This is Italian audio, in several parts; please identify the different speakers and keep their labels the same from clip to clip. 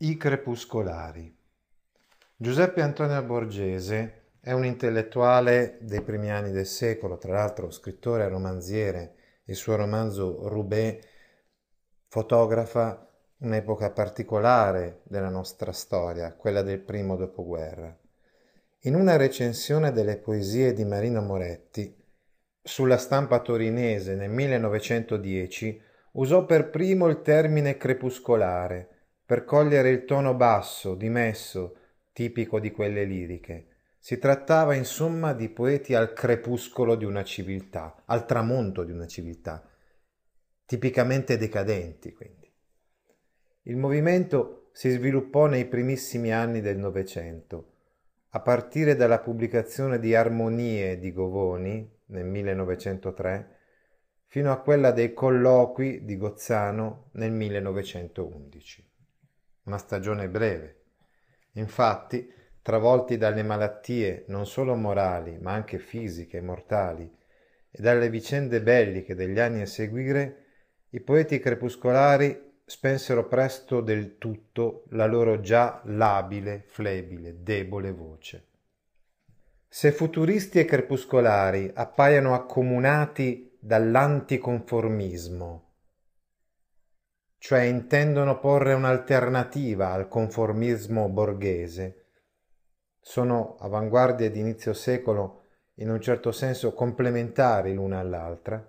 Speaker 1: I crepuscolari. Giuseppe Antonio Borgese è un intellettuale dei primi anni del secolo, tra l'altro scrittore e romanziere. Il suo romanzo Roubaix fotografa un'epoca particolare della nostra storia, quella del primo dopoguerra. In una recensione delle poesie di Marino Moretti sulla stampa torinese nel 1910 usò per primo il termine crepuscolare per cogliere il tono basso, dimesso, tipico di quelle liriche. Si trattava insomma di poeti al crepuscolo di una civiltà, al tramonto di una civiltà, tipicamente decadenti quindi. Il movimento si sviluppò nei primissimi anni del Novecento, a partire dalla pubblicazione di Armonie di Govoni nel 1903 fino a quella dei colloqui di Gozzano nel 1911 ma stagione breve. Infatti, travolti dalle malattie non solo morali, ma anche fisiche e mortali, e dalle vicende belliche degli anni a seguire, i poeti crepuscolari spensero presto del tutto la loro già labile, flebile, debole voce. Se futuristi e crepuscolari appaiono accomunati dall'anticonformismo, cioè intendono porre un'alternativa al conformismo borghese. Sono avanguardie di inizio secolo in un certo senso complementari l'una all'altra.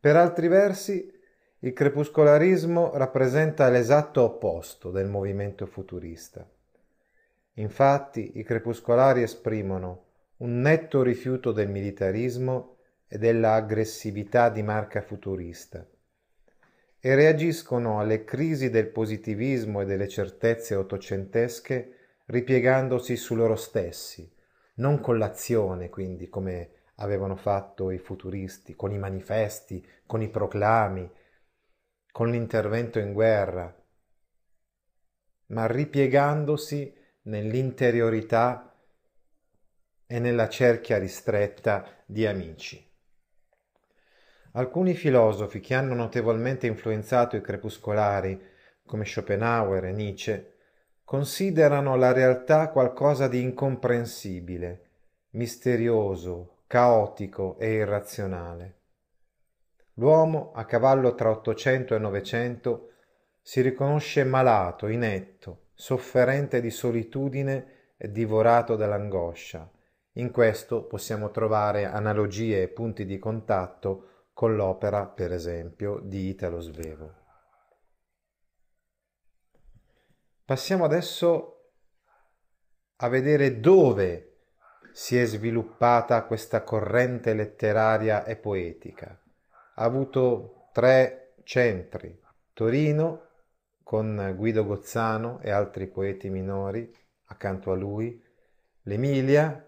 Speaker 1: Per altri versi, il crepuscolarismo rappresenta l'esatto opposto del movimento futurista. Infatti, i crepuscolari esprimono un netto rifiuto del militarismo e della aggressività di marca futurista e reagiscono alle crisi del positivismo e delle certezze ottocentesche ripiegandosi su loro stessi, non con l'azione, quindi come avevano fatto i futuristi, con i manifesti, con i proclami, con l'intervento in guerra, ma ripiegandosi nell'interiorità e nella cerchia ristretta di amici. Alcuni filosofi che hanno notevolmente influenzato i crepuscolari, come Schopenhauer e Nietzsche, considerano la realtà qualcosa di incomprensibile, misterioso, caotico e irrazionale. L'uomo, a cavallo tra 800 e 900, si riconosce malato, inetto, sofferente di solitudine e divorato dall'angoscia. In questo possiamo trovare analogie e punti di contatto con l'opera, per esempio, di Italo Svevo. Passiamo adesso a vedere dove si è sviluppata questa corrente letteraria e poetica. Ha avuto tre centri, Torino con Guido Gozzano e altri poeti minori accanto a lui, l'Emilia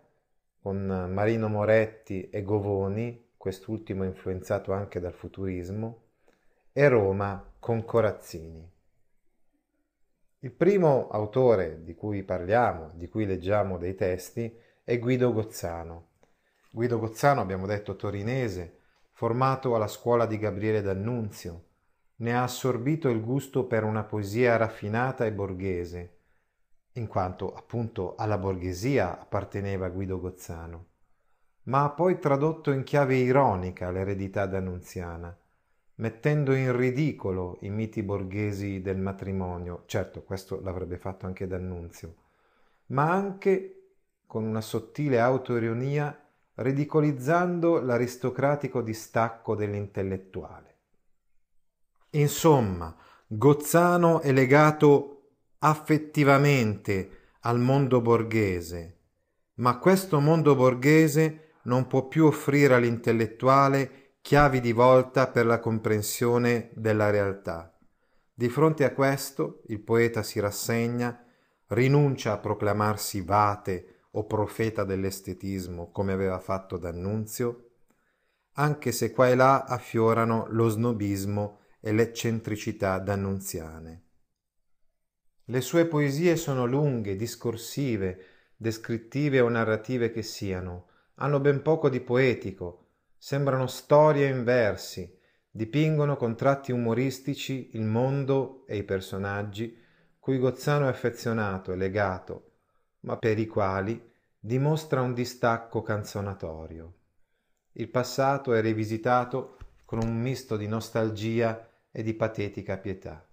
Speaker 1: con Marino Moretti e Govoni quest'ultimo influenzato anche dal futurismo, e Roma con Corazzini. Il primo autore di cui parliamo, di cui leggiamo dei testi, è Guido Gozzano. Guido Gozzano, abbiamo detto torinese, formato alla scuola di Gabriele D'Annunzio, ne ha assorbito il gusto per una poesia raffinata e borghese, in quanto appunto alla borghesia apparteneva Guido Gozzano ma ha poi tradotto in chiave ironica l'eredità d'annunziana, mettendo in ridicolo i miti borghesi del matrimonio, certo questo l'avrebbe fatto anche D'Annunzio, ma anche con una sottile autoironia ridicolizzando l'aristocratico distacco dell'intellettuale. Insomma, Gozzano è legato affettivamente al mondo borghese, ma questo mondo borghese non può più offrire all'intellettuale chiavi di volta per la comprensione della realtà. Di fronte a questo il poeta si rassegna, rinuncia a proclamarsi vate o profeta dell'estetismo come aveva fatto D'Annunzio, anche se qua e là affiorano lo snobismo e l'eccentricità d'annunziane. Le sue poesie sono lunghe, discorsive, descrittive o narrative che siano, hanno ben poco di poetico, sembrano storie in versi, dipingono con tratti umoristici il mondo e i personaggi cui Gozzano è affezionato e legato, ma per i quali dimostra un distacco canzonatorio. Il passato è rivisitato con un misto di nostalgia e di patetica pietà.